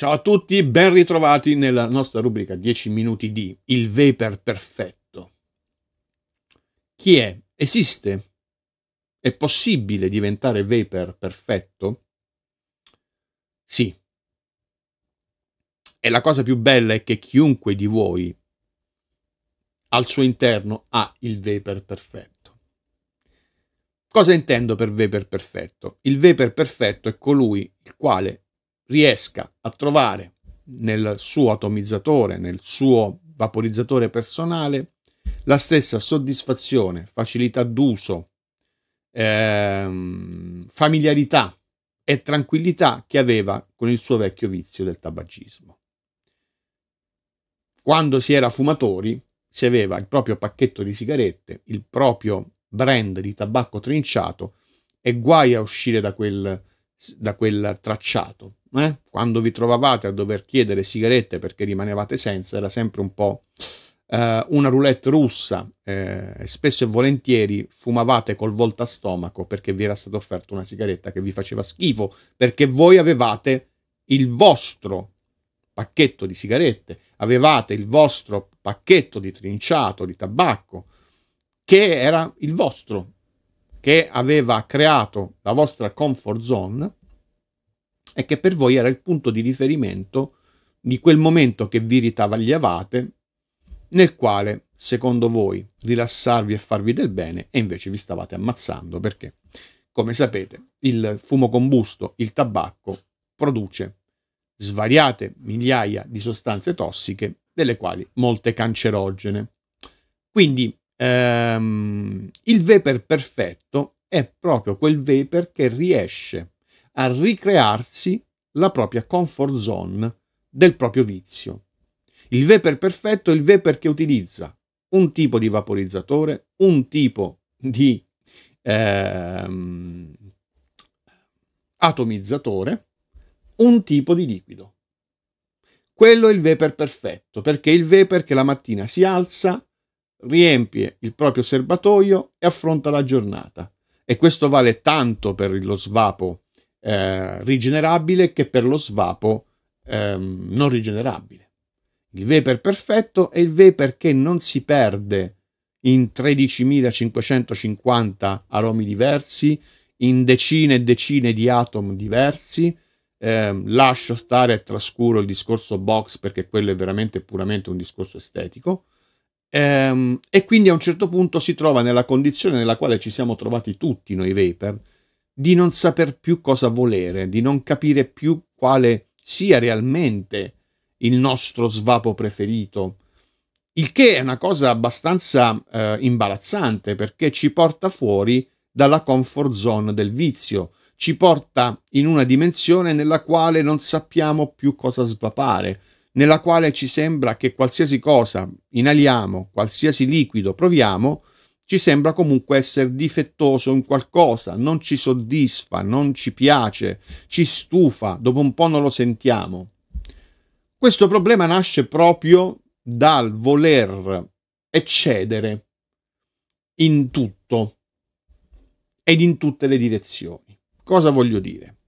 Ciao a tutti, ben ritrovati nella nostra rubrica 10 minuti di Il Vapor Perfetto. Chi è? Esiste? È possibile diventare vapor perfetto? Sì. E la cosa più bella è che chiunque di voi al suo interno ha il vapor perfetto. Cosa intendo per vapor perfetto? Il vapor perfetto è colui il quale riesca a trovare nel suo atomizzatore, nel suo vaporizzatore personale, la stessa soddisfazione, facilità d'uso, ehm, familiarità e tranquillità che aveva con il suo vecchio vizio del tabagismo. Quando si era fumatori, si aveva il proprio pacchetto di sigarette, il proprio brand di tabacco trinciato e guai a uscire da quel, da quel tracciato, eh? quando vi trovavate a dover chiedere sigarette perché rimanevate senza, era sempre un po' eh, una roulette russa. Eh, spesso e volentieri fumavate col volta stomaco perché vi era stata offerta una sigaretta che vi faceva schifo perché voi avevate il vostro pacchetto di sigarette, avevate il vostro pacchetto di trinciato di tabacco che era il vostro, che aveva creato la vostra comfort zone e che per voi era il punto di riferimento di quel momento che vi ritavagliavate, nel quale, secondo voi, rilassarvi e farvi del bene, e invece vi stavate ammazzando perché, come sapete, il fumo combusto, il tabacco, produce svariate migliaia di sostanze tossiche, delle quali molte cancerogene. Quindi ehm, il vapor perfetto è proprio quel vapor che riesce a ricrearsi la propria comfort zone del proprio vizio. Il vapor perfetto è il vapor che utilizza un tipo di vaporizzatore, un tipo di ehm, atomizzatore, un tipo di liquido. Quello è il vapor perfetto, perché è il vapor che la mattina si alza, riempie il proprio serbatoio e affronta la giornata. E questo vale tanto per lo svapo eh, rigenerabile che per lo svapo ehm, non rigenerabile. Il vapor perfetto è il vapor che non si perde in 13.550 aromi diversi, in decine e decine di atomi diversi. Eh, lascio stare e trascuro il discorso box perché quello è veramente puramente un discorso estetico. Eh, e quindi a un certo punto si trova nella condizione nella quale ci siamo trovati tutti noi vapor, di non saper più cosa volere, di non capire più quale sia realmente il nostro svapo preferito. Il che è una cosa abbastanza eh, imbarazzante perché ci porta fuori dalla comfort zone del vizio, ci porta in una dimensione nella quale non sappiamo più cosa svapare, nella quale ci sembra che qualsiasi cosa inaliamo, qualsiasi liquido proviamo, ci sembra comunque essere difettoso in qualcosa, non ci soddisfa, non ci piace, ci stufa, dopo un po' non lo sentiamo. Questo problema nasce proprio dal voler eccedere in tutto ed in tutte le direzioni. Cosa voglio dire?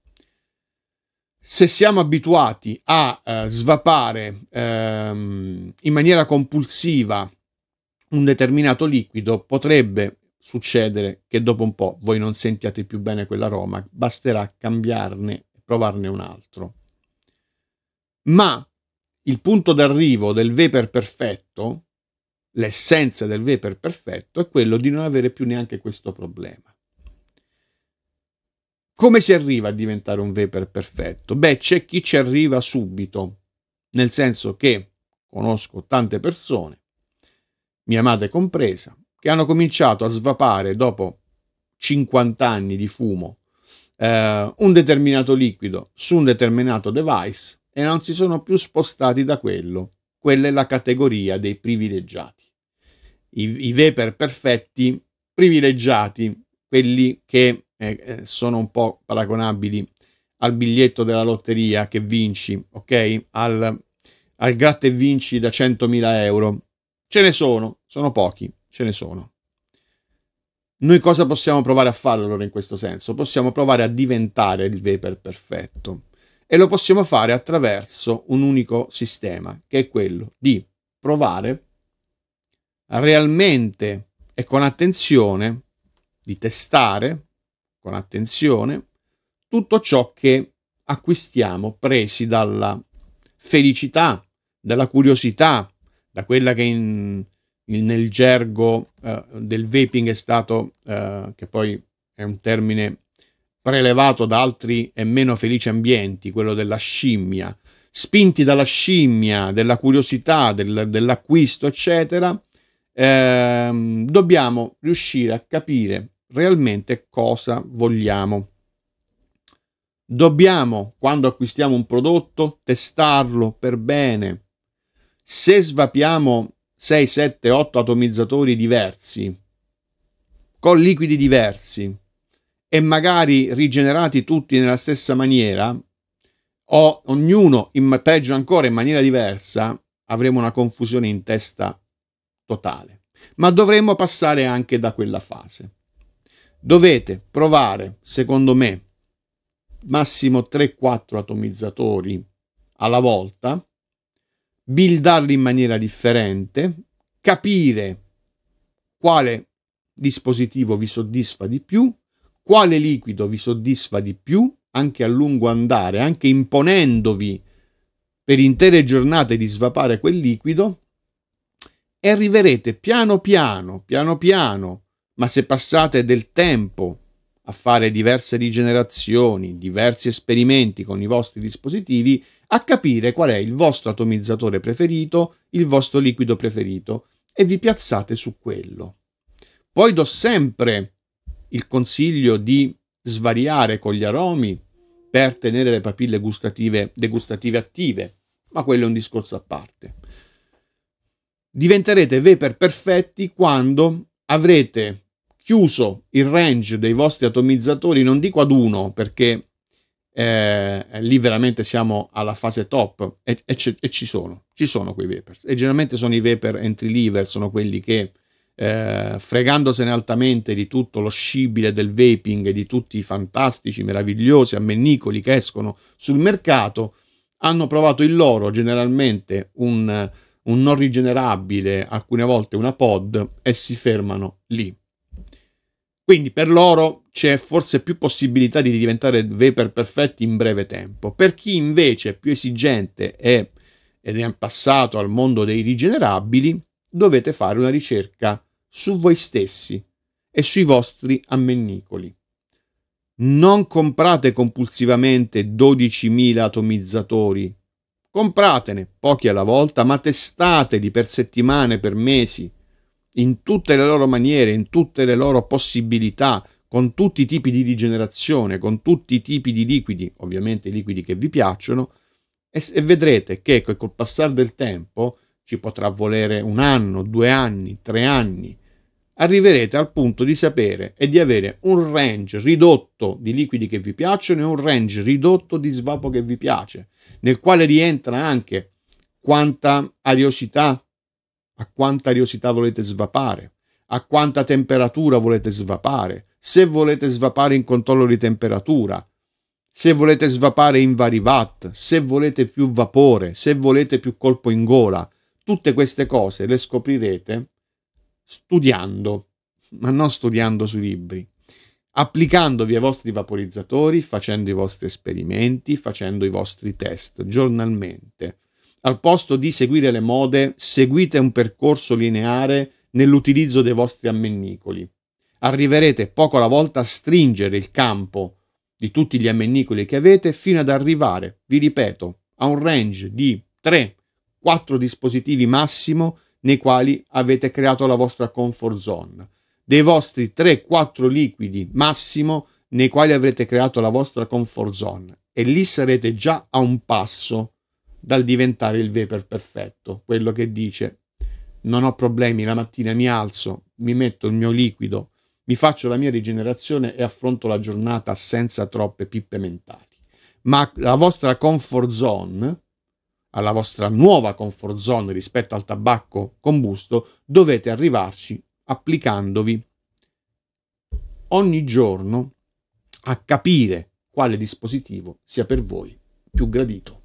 Se siamo abituati a eh, svapare ehm, in maniera compulsiva un determinato liquido, potrebbe succedere che dopo un po' voi non sentiate più bene quell'aroma, basterà cambiarne e provarne un altro. Ma il punto d'arrivo del vapor perfetto, l'essenza del vapor perfetto, è quello di non avere più neanche questo problema. Come si arriva a diventare un vapor perfetto? Beh, c'è chi ci arriva subito, nel senso che conosco tante persone mia madre compresa, che hanno cominciato a svapare dopo 50 anni di fumo eh, un determinato liquido su un determinato device e non si sono più spostati da quello. Quella è la categoria dei privilegiati. I, i vapor perfetti privilegiati, quelli che eh, eh sono un po' paragonabili al biglietto della lotteria che vinci, ok? Al, al gratta e vinci da 100.000 euro Ce ne sono, sono pochi, ce ne sono. Noi cosa possiamo provare a fare allora in questo senso? Possiamo provare a diventare il vapor perfetto e lo possiamo fare attraverso un unico sistema, che è quello di provare realmente e con attenzione, di testare con attenzione tutto ciò che acquistiamo presi dalla felicità, dalla curiosità, da quella che in, in, nel gergo eh, del vaping è stato, eh, che poi è un termine prelevato da altri e meno felici ambienti, quello della scimmia, spinti dalla scimmia, della curiosità, del, dell'acquisto, eccetera, ehm, dobbiamo riuscire a capire realmente cosa vogliamo. Dobbiamo, quando acquistiamo un prodotto, testarlo per bene, se svapiamo 6, 7, 8 atomizzatori diversi, con liquidi diversi e magari rigenerati tutti nella stessa maniera, o ognuno, in, peggio ancora, in maniera diversa, avremo una confusione in testa totale. Ma dovremmo passare anche da quella fase. Dovete provare, secondo me, massimo 3-4 atomizzatori alla volta buildarli in maniera differente, capire quale dispositivo vi soddisfa di più, quale liquido vi soddisfa di più, anche a lungo andare, anche imponendovi per intere giornate di svapare quel liquido, e arriverete piano piano, piano piano, ma se passate del tempo a fare diverse rigenerazioni, diversi esperimenti con i vostri dispositivi, a capire qual è il vostro atomizzatore preferito, il vostro liquido preferito e vi piazzate su quello. Poi do sempre il consiglio di svariare con gli aromi per tenere le papille gustative, degustative attive, ma quello è un discorso a parte. Diventerete vapor perfetti quando avrete chiuso il range dei vostri atomizzatori, non dico ad uno perché eh, lì veramente siamo alla fase top e, e, e, ci sono, ci sono quei vapers e generalmente sono i vapor entry lever, sono quelli che eh, fregandosene altamente di tutto lo scibile del vaping e di tutti i fantastici, meravigliosi ammennicoli che escono sul mercato, hanno provato il loro, generalmente un, un non rigenerabile, alcune volte una pod, e si fermano lì quindi per loro c'è forse più possibilità di diventare vapor perfetti in breve tempo. Per chi invece è più esigente e, ed è passato al mondo dei rigenerabili, dovete fare una ricerca su voi stessi e sui vostri ammennicoli. Non comprate compulsivamente 12.000 atomizzatori. Compratene pochi alla volta, ma testateli per settimane, per mesi in tutte le loro maniere, in tutte le loro possibilità, con tutti i tipi di rigenerazione, con tutti i tipi di liquidi, ovviamente i liquidi che vi piacciono, e, e vedrete che col passare del tempo, ci potrà volere un anno, due anni, tre anni, arriverete al punto di sapere e di avere un range ridotto di liquidi che vi piacciono e un range ridotto di svapo che vi piace, nel quale rientra anche quanta ariosità a quanta ariosità volete svapare, a quanta temperatura volete svapare, se volete svapare in controllo di temperatura, se volete svapare in vari watt, se volete più vapore, se volete più colpo in gola. Tutte queste cose le scoprirete studiando, ma non studiando sui libri, applicandovi ai vostri vaporizzatori, facendo i vostri esperimenti, facendo i vostri test giornalmente. Al posto di seguire le mode, seguite un percorso lineare nell'utilizzo dei vostri ammennicoli. Arriverete poco alla volta a stringere il campo di tutti gli ammennicoli che avete fino ad arrivare, vi ripeto, a un range di 3-4 dispositivi massimo nei quali avete creato la vostra comfort zone, dei vostri 3-4 liquidi massimo nei quali avrete creato la vostra comfort zone e lì sarete già a un passo dal diventare il vapor perfetto, quello che dice non ho problemi, la mattina mi alzo, mi metto il mio liquido, mi faccio la mia rigenerazione e affronto la giornata senza troppe pippe mentali. Ma la vostra comfort zone, alla vostra nuova comfort zone rispetto al tabacco combusto, dovete arrivarci applicandovi ogni giorno a capire quale dispositivo sia per voi più gradito.